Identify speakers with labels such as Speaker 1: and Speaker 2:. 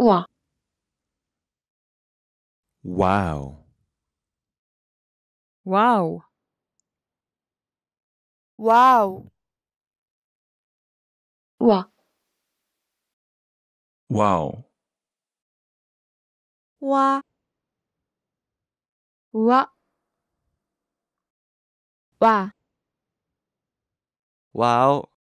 Speaker 1: Ohr. Wow. Wow. Wow. Wow! Wow. Wow! Wa. Wow.